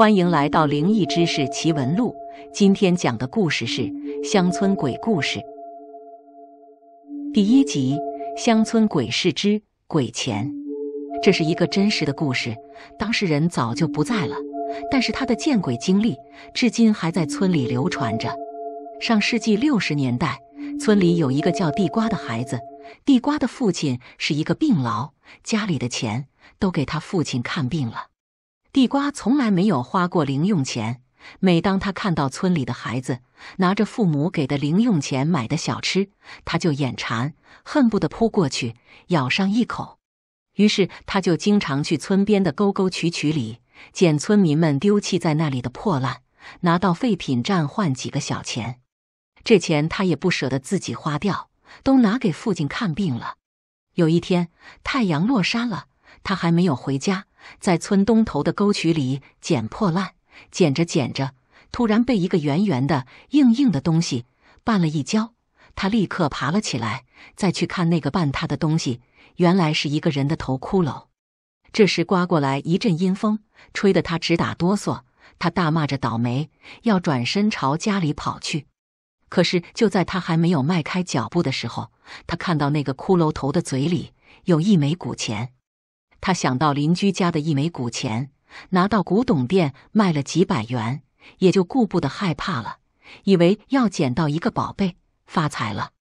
欢迎来到《灵异知识奇闻录》，今天讲的故事是乡村鬼故事，第一集《乡村鬼事之鬼钱》。这是一个真实的故事，当事人早就不在了，但是他的见鬼经历至今还在村里流传着。上世纪六十年代，村里有一个叫地瓜的孩子，地瓜的父亲是一个病痨，家里的钱都给他父亲看病了。地瓜从来没有花过零用钱。每当他看到村里的孩子拿着父母给的零用钱买的小吃，他就眼馋，恨不得扑过去咬上一口。于是，他就经常去村边的沟沟渠渠里捡村民们丢弃在那里的破烂，拿到废品站换几个小钱。这钱他也不舍得自己花掉，都拿给父亲看病了。有一天，太阳落山了，他还没有回家。在村东头的沟渠里捡破烂，捡着捡着，突然被一个圆圆的、硬硬的东西绊了一跤。他立刻爬了起来，再去看那个绊他的东西，原来是一个人的头骷髅。这时刮过来一阵阴风，吹得他直打哆嗦。他大骂着倒霉，要转身朝家里跑去。可是就在他还没有迈开脚步的时候，他看到那个骷髅头的嘴里有一枚古钱。他想到邻居家的一枚古钱，拿到古董店卖了几百元，也就顾不得害怕了，以为要捡到一个宝贝，发财了，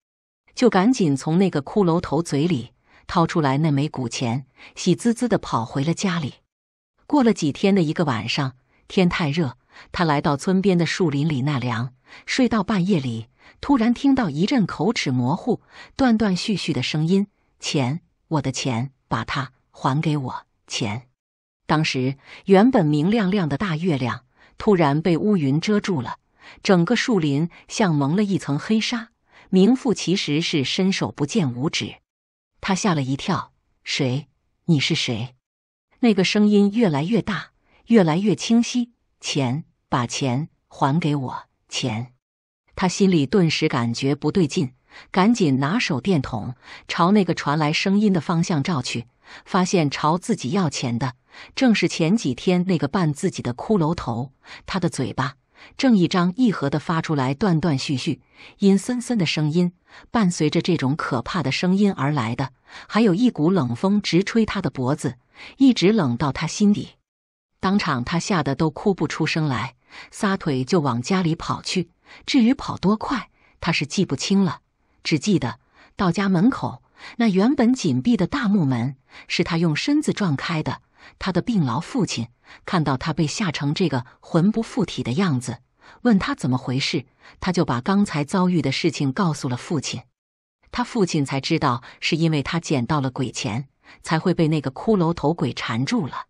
就赶紧从那个骷髅头嘴里掏出来那枚古钱，喜滋滋的跑回了家里。过了几天的一个晚上，天太热，他来到村边的树林里纳凉，睡到半夜里，突然听到一阵口齿模糊、断断续续的声音：“钱，我的钱，把它。”还给我钱！当时原本明亮亮的大月亮突然被乌云遮住了，整个树林像蒙了一层黑纱，名副其实是伸手不见五指。他吓了一跳：“谁？你是谁？”那个声音越来越大，越来越清晰：“钱，把钱还给我！钱！”他心里顿时感觉不对劲，赶紧拿手电筒朝那个传来声音的方向照去。发现朝自己要钱的正是前几天那个扮自己的骷髅头，他的嘴巴正一张一合的发出来断断续续、阴森森的声音。伴随着这种可怕的声音而来的，还有一股冷风直吹他的脖子，一直冷到他心底。当场他吓得都哭不出声来，撒腿就往家里跑去。至于跑多快，他是记不清了，只记得到家门口那原本紧闭的大木门。是他用身子撞开的。他的病痨父亲看到他被吓成这个魂不附体的样子，问他怎么回事，他就把刚才遭遇的事情告诉了父亲。他父亲才知道，是因为他捡到了鬼钱，才会被那个骷髅头鬼缠住了。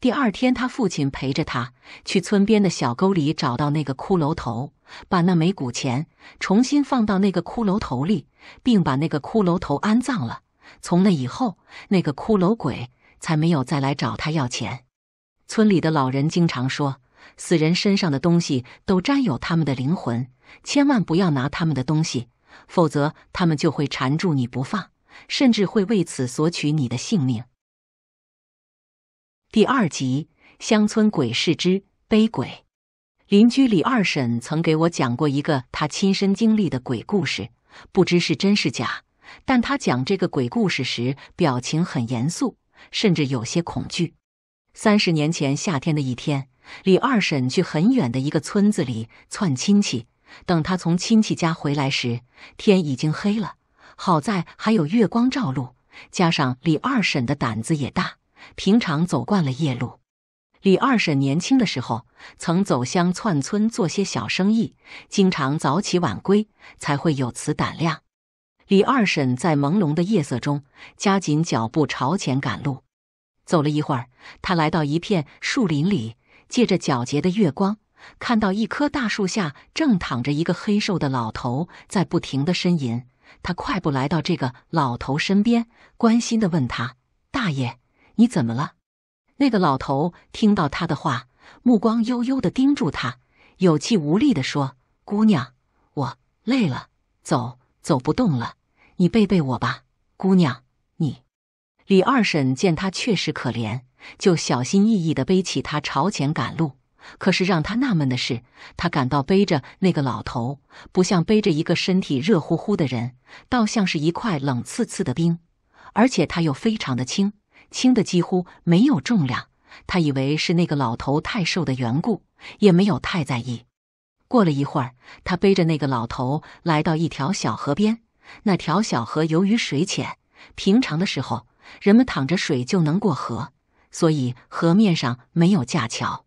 第二天，他父亲陪着他去村边的小沟里找到那个骷髅头，把那枚古钱重新放到那个骷髅头里，并把那个骷髅头安葬了。从那以后，那个骷髅鬼才没有再来找他要钱。村里的老人经常说，死人身上的东西都沾有他们的灵魂，千万不要拿他们的东西，否则他们就会缠住你不放，甚至会为此索取你的性命。第二集《乡村鬼事之悲鬼》，邻居李二婶曾给我讲过一个他亲身经历的鬼故事，不知是真是假。但他讲这个鬼故事时，表情很严肃，甚至有些恐惧。三十年前夏天的一天，李二婶去很远的一个村子里串亲戚。等她从亲戚家回来时，天已经黑了。好在还有月光照路，加上李二婶的胆子也大，平常走惯了夜路。李二婶年轻的时候曾走乡窜村做些小生意，经常早起晚归，才会有此胆量。李二婶在朦胧的夜色中加紧脚步朝前赶路，走了一会儿，她来到一片树林里，借着皎洁的月光，看到一棵大树下正躺着一个黑瘦的老头，在不停的呻吟。她快步来到这个老头身边，关心的问他：“大爷，你怎么了？”那个老头听到他的话，目光悠悠的盯住他，有气无力的说：“姑娘，我累了，走走不动了。”你背背我吧，姑娘。你李二婶见他确实可怜，就小心翼翼的背起他朝前赶路。可是让他纳闷的是，他感到背着那个老头不像背着一个身体热乎乎的人，倒像是一块冷刺刺的冰。而且他又非常的轻，轻的几乎没有重量。他以为是那个老头太瘦的缘故，也没有太在意。过了一会儿，他背着那个老头来到一条小河边。那条小河由于水浅，平常的时候人们淌着水就能过河，所以河面上没有架桥。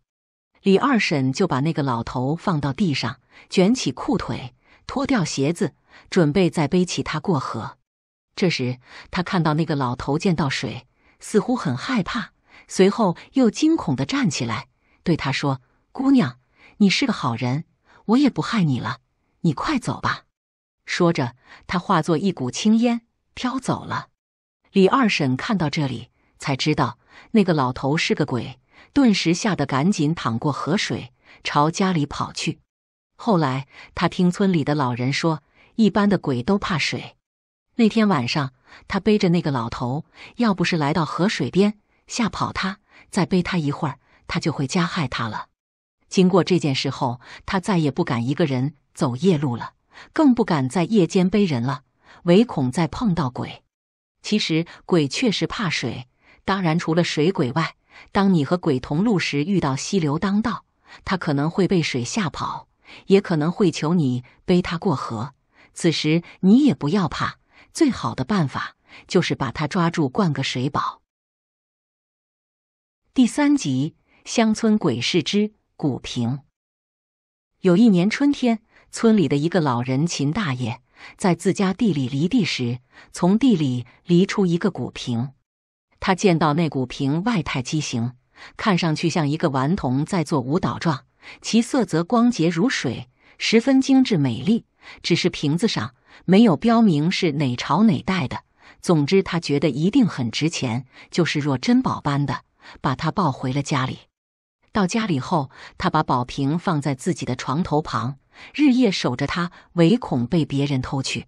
李二婶就把那个老头放到地上，卷起裤腿，脱掉鞋子，准备再背起他过河。这时，他看到那个老头见到水，似乎很害怕，随后又惊恐地站起来，对他说：“姑娘，你是个好人，我也不害你了，你快走吧。”说着，他化作一股青烟飘走了。李二婶看到这里，才知道那个老头是个鬼，顿时吓得赶紧淌过河水，朝家里跑去。后来，他听村里的老人说，一般的鬼都怕水。那天晚上，他背着那个老头，要不是来到河水边吓跑他，再背他一会儿，他就会加害他了。经过这件事后，他再也不敢一个人走夜路了。更不敢在夜间背人了，唯恐再碰到鬼。其实鬼确实怕水，当然除了水鬼外，当你和鬼同路时，遇到溪流当道，他可能会被水吓跑，也可能会求你背他过河。此时你也不要怕，最好的办法就是把他抓住，灌个水饱。第三集《乡村鬼事之古平》，有一年春天。村里的一个老人秦大爷在自家地里犁地时，从地里犁出一个古瓶。他见到那古瓶外态畸形，看上去像一个顽童在做舞蹈状，其色泽光洁如水，十分精致美丽。只是瓶子上没有标明是哪朝哪代的。总之，他觉得一定很值钱，就是若珍宝般的，把它抱回了家里。到家里后，他把宝瓶放在自己的床头旁。日夜守着他，唯恐被别人偷去。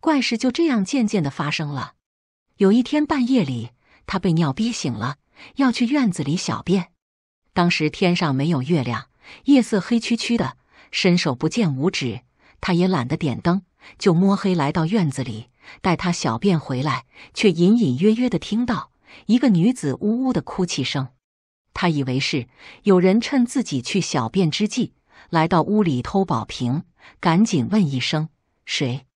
怪事就这样渐渐的发生了。有一天半夜里，他被尿憋醒了，要去院子里小便。当时天上没有月亮，夜色黑黢黢的，伸手不见五指。他也懒得点灯，就摸黑来到院子里。待他小便回来，却隐隐约约的听到一个女子呜呜的哭泣声。他以为是有人趁自己去小便之际。来到屋里偷宝瓶，赶紧问一声：“谁？”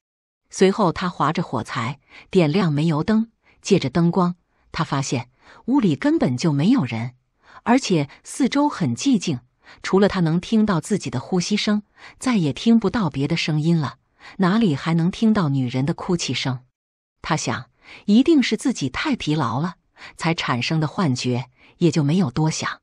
随后他划着火柴，点亮煤油灯，借着灯光，他发现屋里根本就没有人，而且四周很寂静，除了他能听到自己的呼吸声，再也听不到别的声音了。哪里还能听到女人的哭泣声？他想，一定是自己太疲劳了，才产生的幻觉，也就没有多想。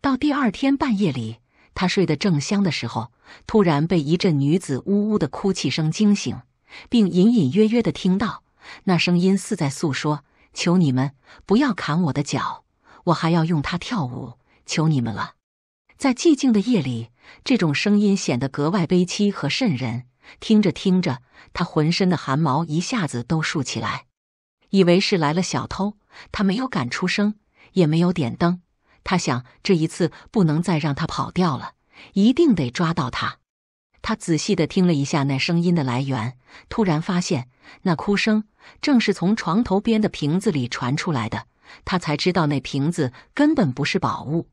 到第二天半夜里。他睡得正香的时候，突然被一阵女子呜呜的哭泣声惊醒，并隐隐约约的听到那声音似在诉说：“求你们不要砍我的脚，我还要用它跳舞，求你们了。”在寂静的夜里，这种声音显得格外悲凄和瘆人。听着听着，他浑身的汗毛一下子都竖起来，以为是来了小偷，他没有敢出声，也没有点灯。他想，这一次不能再让他跑掉了，一定得抓到他。他仔细的听了一下那声音的来源，突然发现那哭声正是从床头边的瓶子里传出来的。他才知道那瓶子根本不是宝物，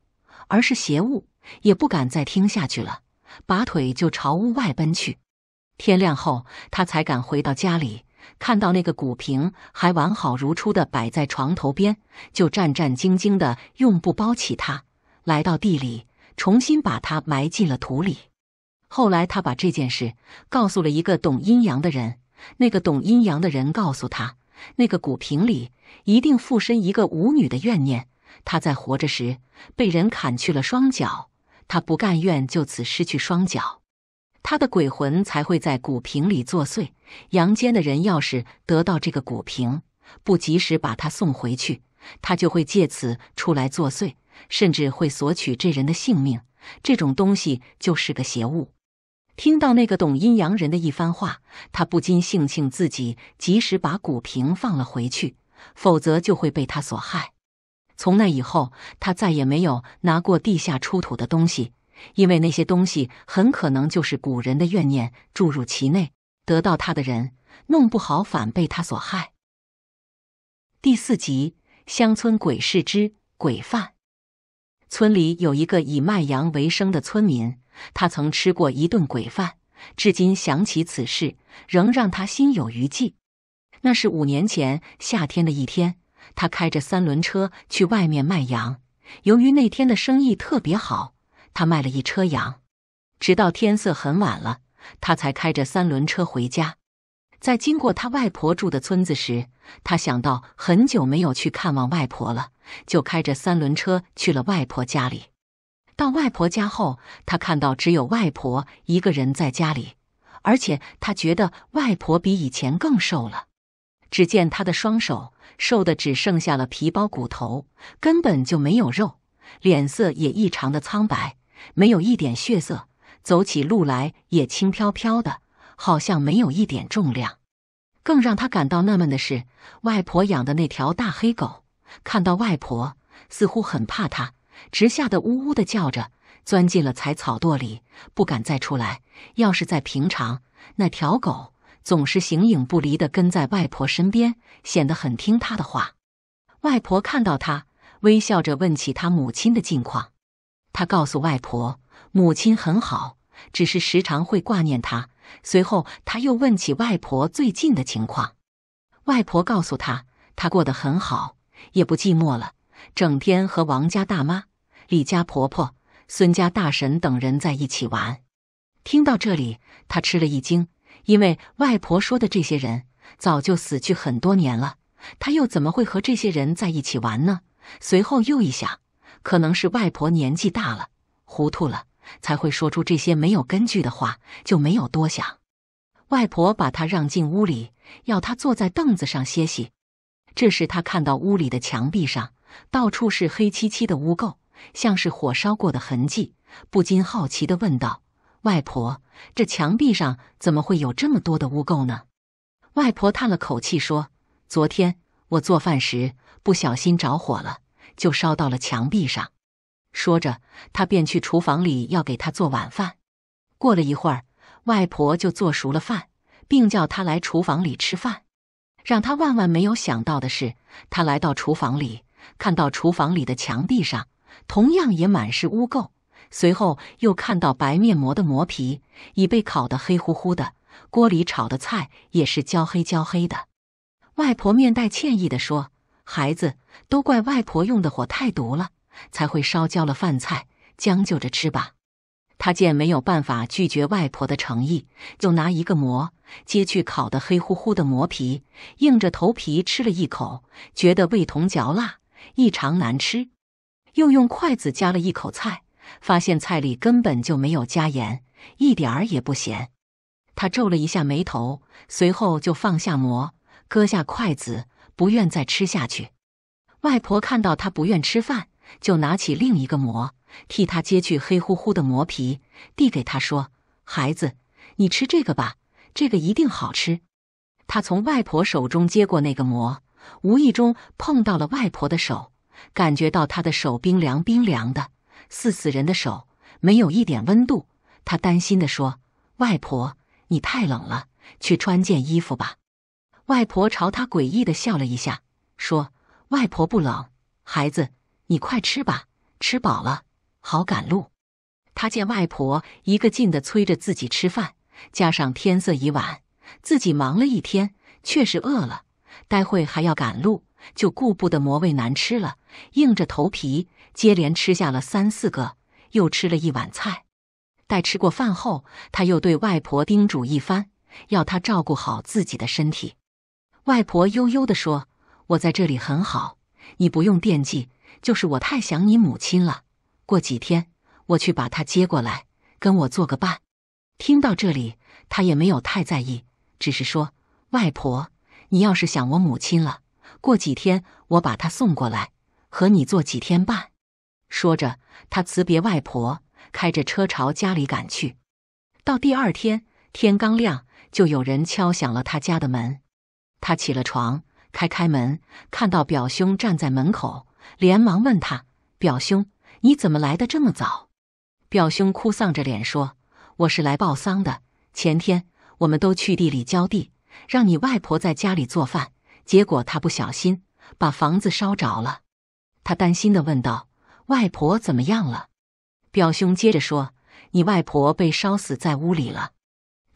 而是邪物，也不敢再听下去了，拔腿就朝屋外奔去。天亮后，他才敢回到家里。看到那个古瓶还完好如初的摆在床头边，就战战兢兢的用布包起它，来到地里，重新把它埋进了土里。后来，他把这件事告诉了一个懂阴阳的人。那个懂阴阳的人告诉他，那个古瓶里一定附身一个舞女的怨念。他在活着时被人砍去了双脚，他不甘愿就此失去双脚。他的鬼魂才会在古瓶里作祟。阳间的人要是得到这个古瓶，不及时把他送回去，他就会借此出来作祟，甚至会索取这人的性命。这种东西就是个邪物。听到那个懂阴阳人的一番话，他不禁庆幸自己及时把古瓶放了回去，否则就会被他所害。从那以后，他再也没有拿过地下出土的东西。因为那些东西很可能就是古人的怨念注入其内，得到它的人弄不好反被他所害。第四集《乡村鬼市之鬼饭》：村里有一个以卖羊为生的村民，他曾吃过一顿鬼饭，至今想起此事仍让他心有余悸。那是五年前夏天的一天，他开着三轮车去外面卖羊，由于那天的生意特别好。他卖了一车羊，直到天色很晚了，他才开着三轮车回家。在经过他外婆住的村子时，他想到很久没有去看望外婆了，就开着三轮车去了外婆家里。到外婆家后，他看到只有外婆一个人在家里，而且他觉得外婆比以前更瘦了。只见他的双手瘦的只剩下了皮包骨头，根本就没有肉，脸色也异常的苍白。没有一点血色，走起路来也轻飘飘的，好像没有一点重量。更让他感到纳闷的是，外婆养的那条大黑狗，看到外婆似乎很怕它，直吓得呜呜的叫着，钻进了柴草垛里，不敢再出来。要是在平常，那条狗总是形影不离的跟在外婆身边，显得很听他的话。外婆看到他，微笑着问起他母亲的近况。他告诉外婆，母亲很好，只是时常会挂念他。随后，他又问起外婆最近的情况。外婆告诉他，她过得很好，也不寂寞了，整天和王家大妈、李家婆婆、孙家大婶等人在一起玩。听到这里，他吃了一惊，因为外婆说的这些人早就死去很多年了，他又怎么会和这些人在一起玩呢？随后又一想。可能是外婆年纪大了，糊涂了，才会说出这些没有根据的话。就没有多想，外婆把他让进屋里，要他坐在凳子上歇息。这时，他看到屋里的墙壁上到处是黑漆漆的污垢，像是火烧过的痕迹，不禁好奇地问道：“外婆，这墙壁上怎么会有这么多的污垢呢？”外婆叹了口气说：“昨天我做饭时不小心着火了。”就烧到了墙壁上，说着，他便去厨房里要给他做晚饭。过了一会儿，外婆就做熟了饭，并叫他来厨房里吃饭。让他万万没有想到的是，他来到厨房里，看到厨房里的墙壁上同样也满是污垢，随后又看到白面膜的磨皮已被烤得黑乎乎的，锅里炒的菜也是焦黑焦黑的。外婆面带歉意地说。孩子，都怪外婆用的火太毒了，才会烧焦了饭菜，将就着吃吧。他见没有办法拒绝外婆的诚意，就拿一个馍揭去烤的黑乎乎的馍皮，硬着头皮吃了一口，觉得味同嚼蜡，异常难吃。又用筷子夹了一口菜，发现菜里根本就没有加盐，一点儿也不咸。他皱了一下眉头，随后就放下馍，搁下筷子。不愿再吃下去。外婆看到他不愿吃饭，就拿起另一个馍，替他揭去黑乎乎的馍皮，递给他说：“孩子，你吃这个吧，这个一定好吃。”他从外婆手中接过那个馍，无意中碰到了外婆的手，感觉到她的手冰凉冰凉的，似死人的手，没有一点温度。他担心地说：“外婆，你太冷了，去穿件衣服吧。”外婆朝他诡异的笑了一下，说：“外婆不冷，孩子，你快吃吧，吃饱了好赶路。”他见外婆一个劲的催着自己吃饭，加上天色已晚，自己忙了一天，确实饿了，待会还要赶路，就顾不得馍味难吃了，硬着头皮接连吃下了三四个，又吃了一碗菜。待吃过饭后，他又对外婆叮嘱一番，要她照顾好自己的身体。外婆悠悠地说：“我在这里很好，你不用惦记。就是我太想你母亲了。过几天我去把她接过来，跟我做个伴。”听到这里，他也没有太在意，只是说：“外婆，你要是想我母亲了，过几天我把她送过来，和你做几天伴。”说着，他辞别外婆，开着车朝家里赶去。到第二天天刚亮，就有人敲响了他家的门。他起了床，开开门，看到表兄站在门口，连忙问他：“表兄，你怎么来的这么早？”表兄哭丧着脸说：“我是来报丧的。前天我们都去地里浇地，让你外婆在家里做饭，结果她不小心把房子烧着了。”他担心的问道：“外婆怎么样了？”表兄接着说：“你外婆被烧死在屋里了。”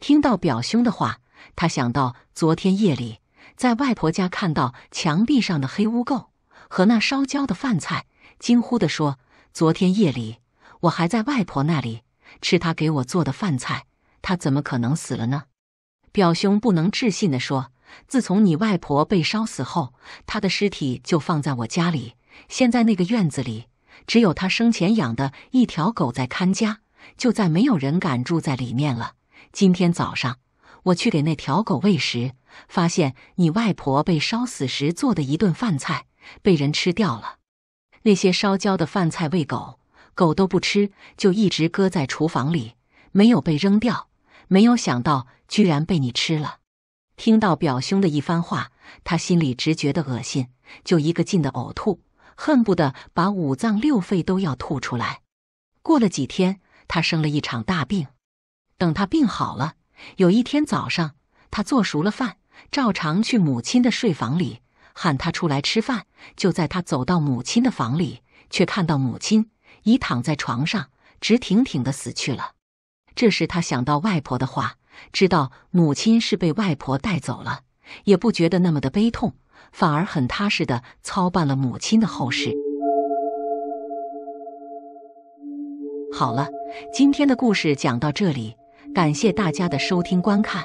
听到表兄的话，他想到昨天夜里。在外婆家看到墙壁上的黑污垢和那烧焦的饭菜，惊呼地说：“昨天夜里我还在外婆那里吃她给我做的饭菜，她怎么可能死了呢？”表兄不能置信地说：“自从你外婆被烧死后，她的尸体就放在我家里。现在那个院子里只有她生前养的一条狗在看家，就再没有人敢住在里面了。今天早上。”我去给那条狗喂食，发现你外婆被烧死时做的一顿饭菜被人吃掉了。那些烧焦的饭菜喂狗，狗都不吃，就一直搁在厨房里，没有被扔掉。没有想到，居然被你吃了。听到表兄的一番话，他心里直觉得恶心，就一个劲的呕吐，恨不得把五脏六肺都要吐出来。过了几天，他生了一场大病。等他病好了。有一天早上，他做熟了饭，照常去母亲的睡房里喊他出来吃饭。就在他走到母亲的房里，却看到母亲已躺在床上，直挺挺的死去了。这时他想到外婆的话，知道母亲是被外婆带走了，也不觉得那么的悲痛，反而很踏实的操办了母亲的后事。好了，今天的故事讲到这里。感谢大家的收听、观看。